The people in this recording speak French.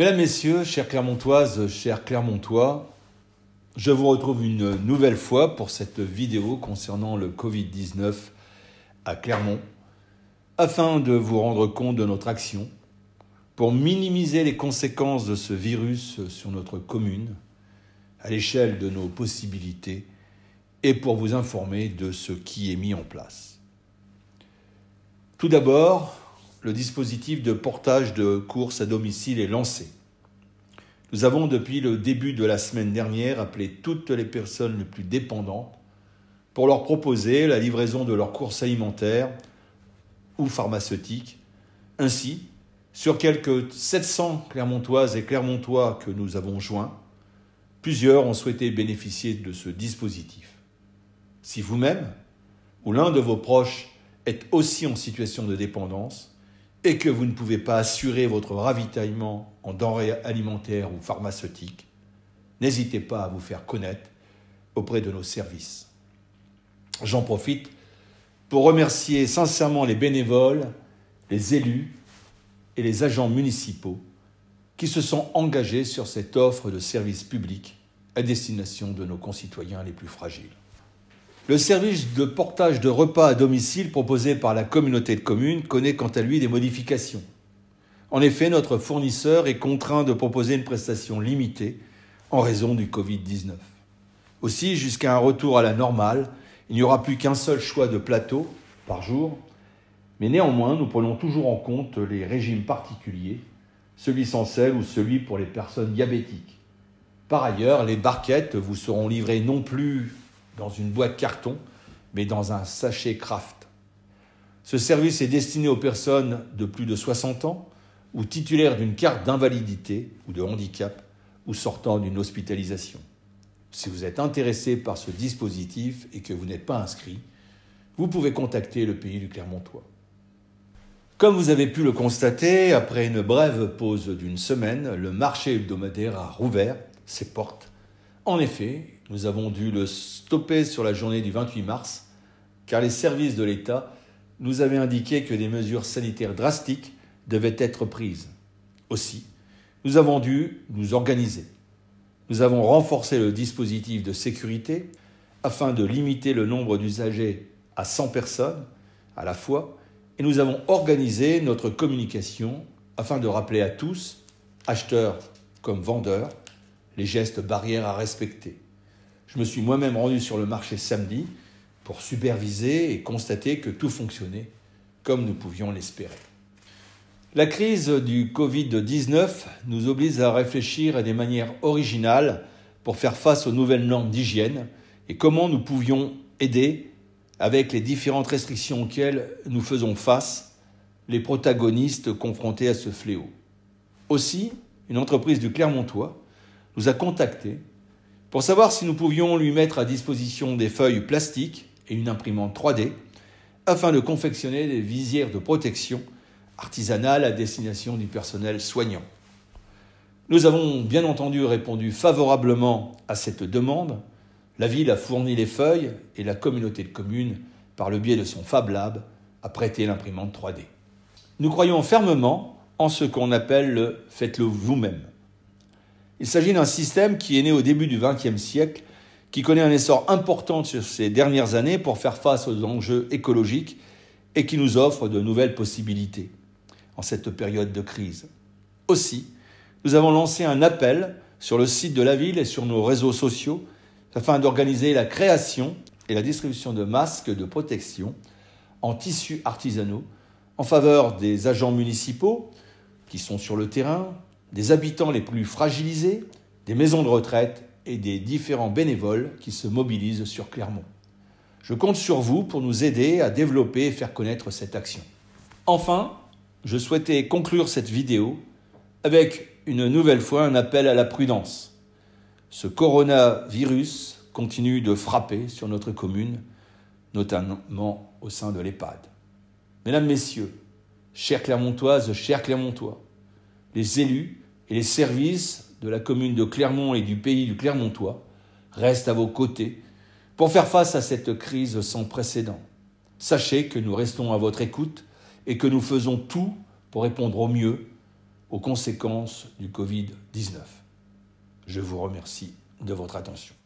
Mesdames, Messieurs, chères Clermontoises, chers Clermontois, je vous retrouve une nouvelle fois pour cette vidéo concernant le Covid-19 à Clermont, afin de vous rendre compte de notre action pour minimiser les conséquences de ce virus sur notre commune, à l'échelle de nos possibilités, et pour vous informer de ce qui est mis en place. Tout d'abord, le dispositif de portage de courses à domicile est lancé. Nous avons depuis le début de la semaine dernière appelé toutes les personnes les plus dépendantes pour leur proposer la livraison de leurs courses alimentaires ou pharmaceutiques. Ainsi, sur quelques 700 Clermontoises et Clermontois que nous avons joints, plusieurs ont souhaité bénéficier de ce dispositif. Si vous-même ou l'un de vos proches est aussi en situation de dépendance, et que vous ne pouvez pas assurer votre ravitaillement en denrées alimentaires ou pharmaceutiques, n'hésitez pas à vous faire connaître auprès de nos services. J'en profite pour remercier sincèrement les bénévoles, les élus et les agents municipaux qui se sont engagés sur cette offre de services public à destination de nos concitoyens les plus fragiles. Le service de portage de repas à domicile proposé par la communauté de communes connaît quant à lui des modifications. En effet, notre fournisseur est contraint de proposer une prestation limitée en raison du Covid-19. Aussi, jusqu'à un retour à la normale, il n'y aura plus qu'un seul choix de plateau par jour, mais néanmoins, nous prenons toujours en compte les régimes particuliers, celui sans sel ou celui pour les personnes diabétiques. Par ailleurs, les barquettes vous seront livrées non plus dans une boîte carton, mais dans un sachet craft. Ce service est destiné aux personnes de plus de 60 ans ou titulaires d'une carte d'invalidité ou de handicap ou sortant d'une hospitalisation. Si vous êtes intéressé par ce dispositif et que vous n'êtes pas inscrit, vous pouvez contacter le pays du Clermontois. Comme vous avez pu le constater, après une brève pause d'une semaine, le marché hebdomadaire a rouvert ses portes. En effet, nous avons dû le stopper sur la journée du 28 mars, car les services de l'État nous avaient indiqué que des mesures sanitaires drastiques devaient être prises. Aussi, nous avons dû nous organiser. Nous avons renforcé le dispositif de sécurité afin de limiter le nombre d'usagers à 100 personnes à la fois, et nous avons organisé notre communication afin de rappeler à tous, acheteurs comme vendeurs, les gestes barrières à respecter. Je me suis moi-même rendu sur le marché samedi pour superviser et constater que tout fonctionnait comme nous pouvions l'espérer. La crise du Covid-19 nous oblige à réfléchir à des manières originales pour faire face aux nouvelles normes d'hygiène et comment nous pouvions aider, avec les différentes restrictions auxquelles nous faisons face, les protagonistes confrontés à ce fléau. Aussi, une entreprise du Clermontois nous a contactés pour savoir si nous pouvions lui mettre à disposition des feuilles plastiques et une imprimante 3D afin de confectionner des visières de protection artisanales à destination du personnel soignant. Nous avons bien entendu répondu favorablement à cette demande. La ville a fourni les feuilles et la communauté de communes, par le biais de son Fab Lab, a prêté l'imprimante 3D. Nous croyons fermement en ce qu'on appelle le faites-le vous-même. Il s'agit d'un système qui est né au début du XXe siècle, qui connaît un essor important sur ces dernières années pour faire face aux enjeux écologiques et qui nous offre de nouvelles possibilités en cette période de crise. Aussi, nous avons lancé un appel sur le site de la ville et sur nos réseaux sociaux afin d'organiser la création et la distribution de masques de protection en tissus artisanaux en faveur des agents municipaux qui sont sur le terrain, des habitants les plus fragilisés, des maisons de retraite et des différents bénévoles qui se mobilisent sur Clermont. Je compte sur vous pour nous aider à développer et faire connaître cette action. Enfin, je souhaitais conclure cette vidéo avec une nouvelle fois un appel à la prudence. Ce coronavirus continue de frapper sur notre commune, notamment au sein de l'EHPAD. Mesdames, Messieurs, chères Clermontoises, chers Clermontois, les élus et les services de la commune de Clermont et du pays du Clermontois restent à vos côtés pour faire face à cette crise sans précédent. Sachez que nous restons à votre écoute et que nous faisons tout pour répondre au mieux aux conséquences du Covid-19. Je vous remercie de votre attention.